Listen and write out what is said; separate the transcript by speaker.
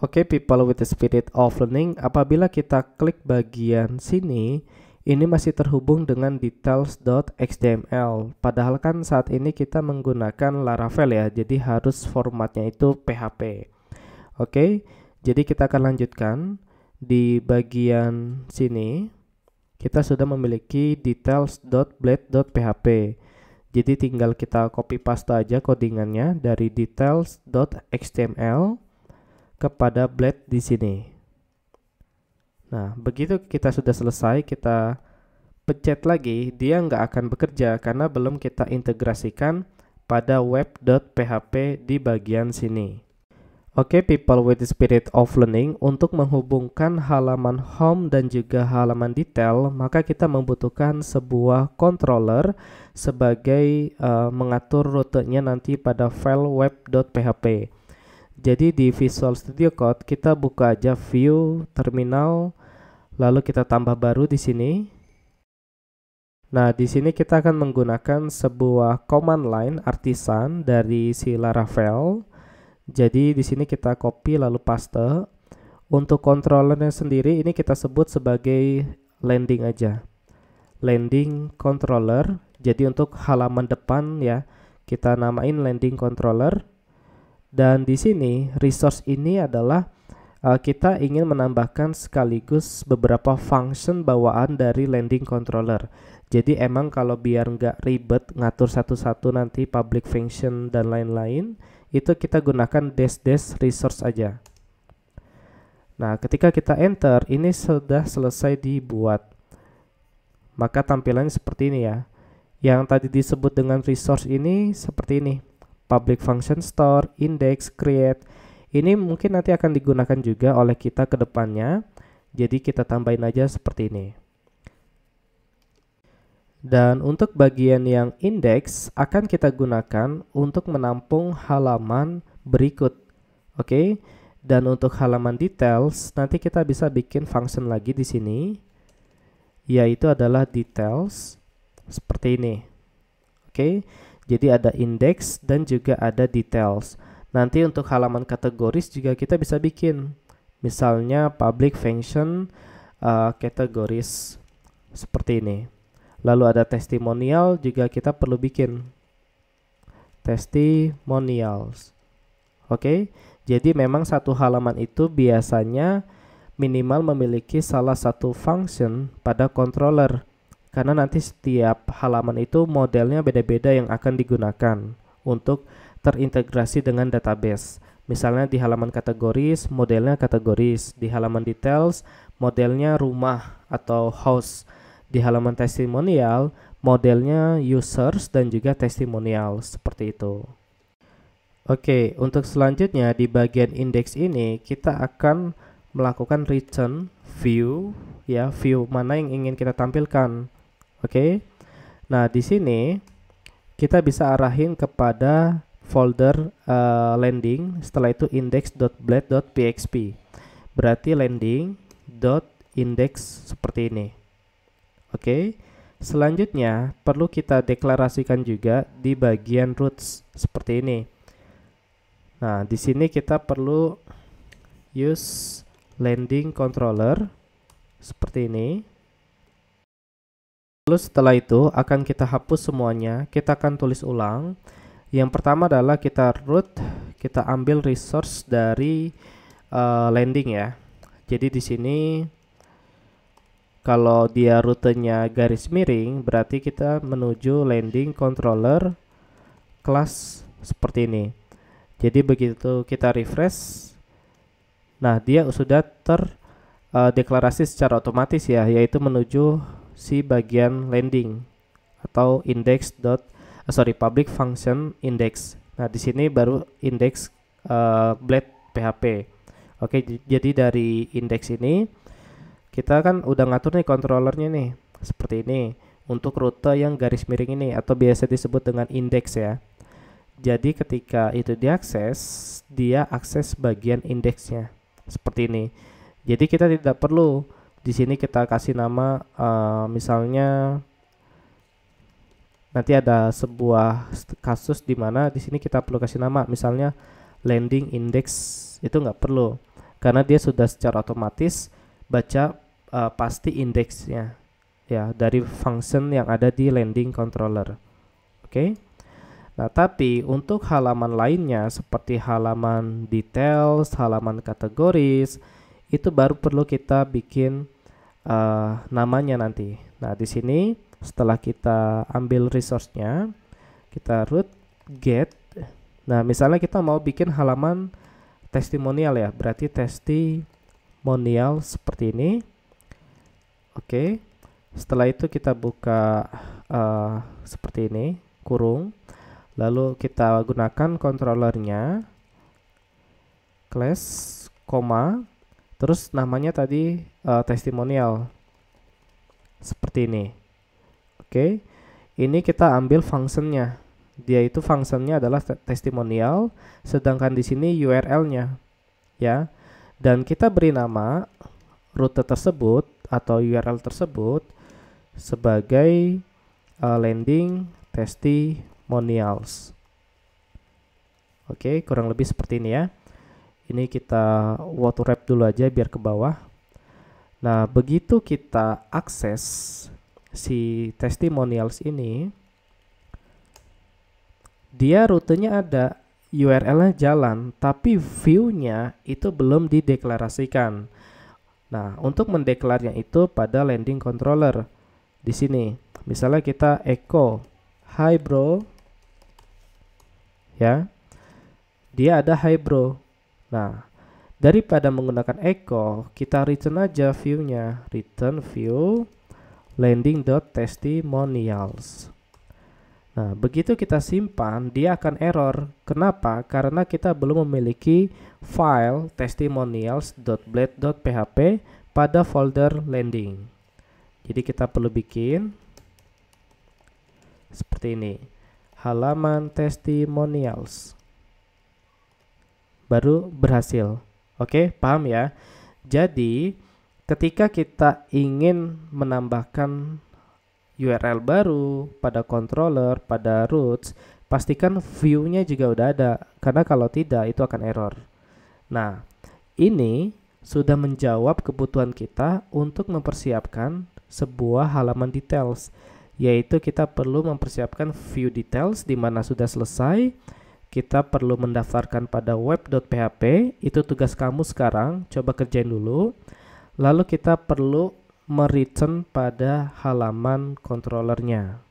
Speaker 1: Oke, okay, people with the spirit of learning, apabila kita klik bagian sini, ini masih terhubung dengan details.xml. Padahal kan saat ini kita menggunakan Laravel ya, jadi harus formatnya itu PHP. Oke, okay, jadi kita akan lanjutkan di bagian sini. Kita sudah memiliki details.blade.php. Jadi tinggal kita copy paste aja codingannya dari details.xml kepada blade di sini. Nah, begitu kita sudah selesai, kita pencet lagi, dia nggak akan bekerja karena belum kita integrasikan pada web.php di bagian sini. Oke, okay, people with the spirit of learning, untuk menghubungkan halaman home dan juga halaman detail, maka kita membutuhkan sebuah controller sebagai uh, mengatur rutenya nanti pada file web.php. Jadi di Visual Studio Code kita buka aja view terminal lalu kita tambah baru di sini. Nah, di sini kita akan menggunakan sebuah command line artisan dari si Laravel. Jadi di sini kita copy lalu paste. Untuk controllernya sendiri ini kita sebut sebagai landing aja. Landing controller. Jadi untuk halaman depan ya, kita namain landing controller. Dan di sini resource ini adalah uh, kita ingin menambahkan sekaligus beberapa function bawaan dari landing controller. Jadi emang kalau biar nggak ribet ngatur satu-satu nanti public function dan lain-lain, itu kita gunakan dash dash resource aja. Nah, ketika kita enter, ini sudah selesai dibuat. Maka tampilannya seperti ini ya. Yang tadi disebut dengan resource ini seperti ini public function store, index, create. Ini mungkin nanti akan digunakan juga oleh kita ke depannya. Jadi kita tambahin aja seperti ini. Dan untuk bagian yang index akan kita gunakan untuk menampung halaman berikut. Oke. Okay? Dan untuk halaman details nanti kita bisa bikin function lagi di sini yaitu adalah details seperti ini. Oke. Okay? Jadi ada index dan juga ada details. Nanti untuk halaman kategoris juga kita bisa bikin. Misalnya public function uh, seperti ini. Lalu ada testimonial juga kita perlu bikin. Testimonials. Oke. Jadi memang satu halaman itu biasanya minimal memiliki salah satu function pada controller karena nanti setiap halaman itu modelnya beda-beda yang akan digunakan untuk terintegrasi dengan database. Misalnya di halaman kategoris, modelnya kategoris. Di halaman details, modelnya rumah atau house. Di halaman testimonial, modelnya users dan juga testimonial seperti itu. Oke, untuk selanjutnya di bagian index ini kita akan melakukan return view ya, view mana yang ingin kita tampilkan. Oke. Okay? Nah, di sini kita bisa arahin kepada folder uh, eh, landing, setelah itu index.blade.php. Berarti landing.index seperti ini. Oke. Okay? Selanjutnya, perlu kita deklarasikan juga di bagian roots seperti ini. Nah, di sini kita perlu use landing controller seperti ini. Lalu setelah itu akan kita hapus semuanya, kita akan tulis ulang. Yang pertama adalah kita root, kita ambil resource dari uh, eh, landing ya. Jadi di sini kalau dia rutenya garis miring berarti kita menuju landing controller kelas seperti ini. Jadi begitu kita refresh nah dia sudah terdeklarasi eh, uh, secara otomatis ya yaitu menuju si bagian landing atau index dot uh, sorry public function index. Nah di sini baru index uh, blade PHP. Oke jadi dari index ini kita kan udah ngatur nih kontrolernya nih seperti ini untuk rute yang garis miring ini atau biasa disebut dengan index ya. Jadi ketika itu diakses, dia akses bagian indexnya seperti ini. Jadi kita tidak perlu di sini kita kasih nama uh, misalnya nanti ada sebuah kasus di mana di sini kita perlu kasih nama misalnya landing index itu nggak perlu karena dia sudah secara otomatis baca uh, pasti indeksnya ya dari function yang ada di landing controller oke okay? nah tapi untuk halaman lainnya seperti halaman details halaman kategoris itu baru perlu kita bikin uh, namanya nanti. Nah, di sini setelah kita ambil resource-nya, kita root get. Nah, misalnya kita mau bikin halaman testimonial ya, berarti testimonial seperti ini. Oke. Okay. Setelah itu kita buka uh, seperti ini, kurung. Lalu kita gunakan controllernya class, koma, Terus namanya tadi uh, testimonial. Seperti ini. Oke. Okay. Ini kita ambil functionnya. Dia itu functionnya adalah testimonial, sedangkan di sini URL-nya. Ya. Dan kita beri nama rute tersebut atau URL tersebut sebagai uh, landing testimonials. Oke, okay, kurang lebih seperti ini ya ini kita water wrap dulu aja biar ke bawah nah begitu kita akses si testimonials ini dia rutenya ada URL-nya jalan tapi view-nya itu belum dideklarasikan nah untuk mendeklarnya itu pada landing controller di sini misalnya kita echo hi bro ya dia ada hi bro Nah, daripada menggunakan echo, kita return aja view-nya. Return view landing.testimonials. Nah, begitu kita simpan, dia akan error. Kenapa? Karena kita belum memiliki file testimonials.blade.php pada folder landing. Jadi kita perlu bikin seperti ini. Halaman testimonials baru berhasil. Oke, paham ya? Jadi, ketika kita ingin menambahkan URL baru pada controller, pada routes, pastikan view-nya juga udah ada. Karena kalau tidak, itu akan error. Nah, ini sudah menjawab kebutuhan kita untuk mempersiapkan sebuah halaman details, yaitu kita perlu mempersiapkan view details di mana sudah selesai, kita perlu mendaftarkan pada web.php. Itu tugas kamu sekarang, coba kerjain dulu. Lalu kita perlu mereturn pada halaman controllernya.